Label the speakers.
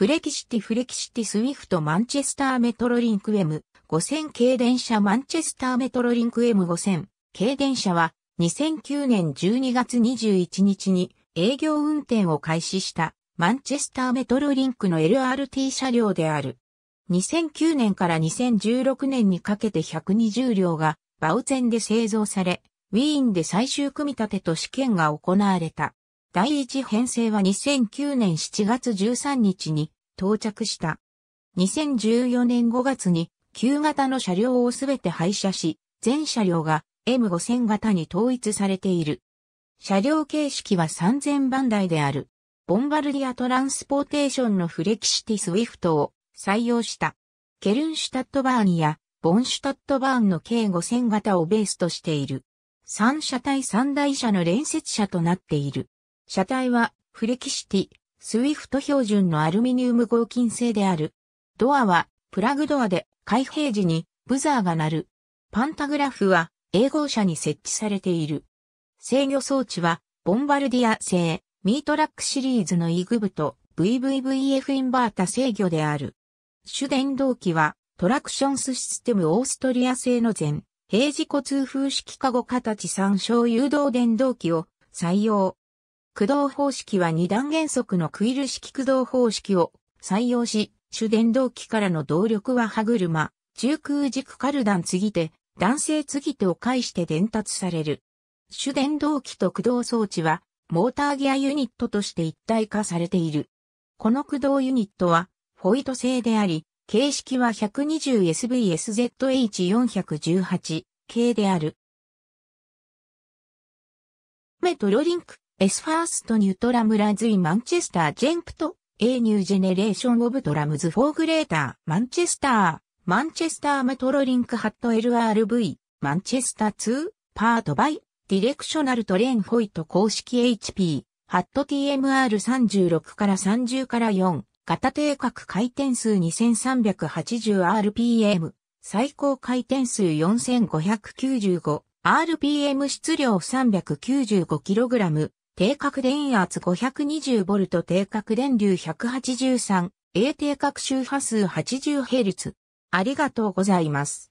Speaker 1: フレキシティフレキシティスウィフトマンチェスターメトロリンク M5000 系電車マンチェスターメトロリンク M5000 系電車は2009年12月21日に営業運転を開始したマンチェスターメトロリンクの LRT 車両である。2009年から2016年にかけて120両がバウゼンで製造され、ウィーンで最終組み立てと試験が行われた。第一編成は2009年7月13日に到着した。2014年5月に旧型の車両をすべて廃車し、全車両が M5000 型に統一されている。車両形式は3000番台である。ボンバルディアトランスポーテーションのフレキシティスウィフトを採用した。ケルンシュタットバーンやボンシュタットバーンの計5000型をベースとしている。3車体3台車の連接車となっている。車体はフレキシティ、スイフト標準のアルミニウム合金製である。ドアは、プラグドアで、開閉時に、ブザーが鳴る。パンタグラフは、英号車に設置されている。制御装置は、ボンバルディア製、ミートラックシリーズのイグブと VVVF インバータ制御である。主電動機は、トラクションスシステムオーストリア製の全、平時交通風式加護形参照誘導電動機を採用。駆動方式は二段原則のクイル式駆動方式を採用し、主電動機からの動力は歯車、中空軸カルダン継ぎ手、男性継ぎ手を介して伝達される。主電動機と駆動装置は、モーターギアユニットとして一体化されている。この駆動ユニットは、フォイト製であり、形式は 120SVSZH418 系である。メトロリンクエスファーストニュートラムラズイマンチェスタージェンプト、A ニュージェネレーションオブトラムズフォーグレーター、マンチェスター、マンチェスターメトロリンクハット LRV、マンチェスター2、パートバイ、ディレクショナルトレーンホイト公式 HP、ハット TMR36 から30から4、型定格回転数 2380rpm、最高回転数 4595rpm 質量 395kg 定格電圧 520V 定格電流 183A 定格周波数 80Hz。ありがとうございます。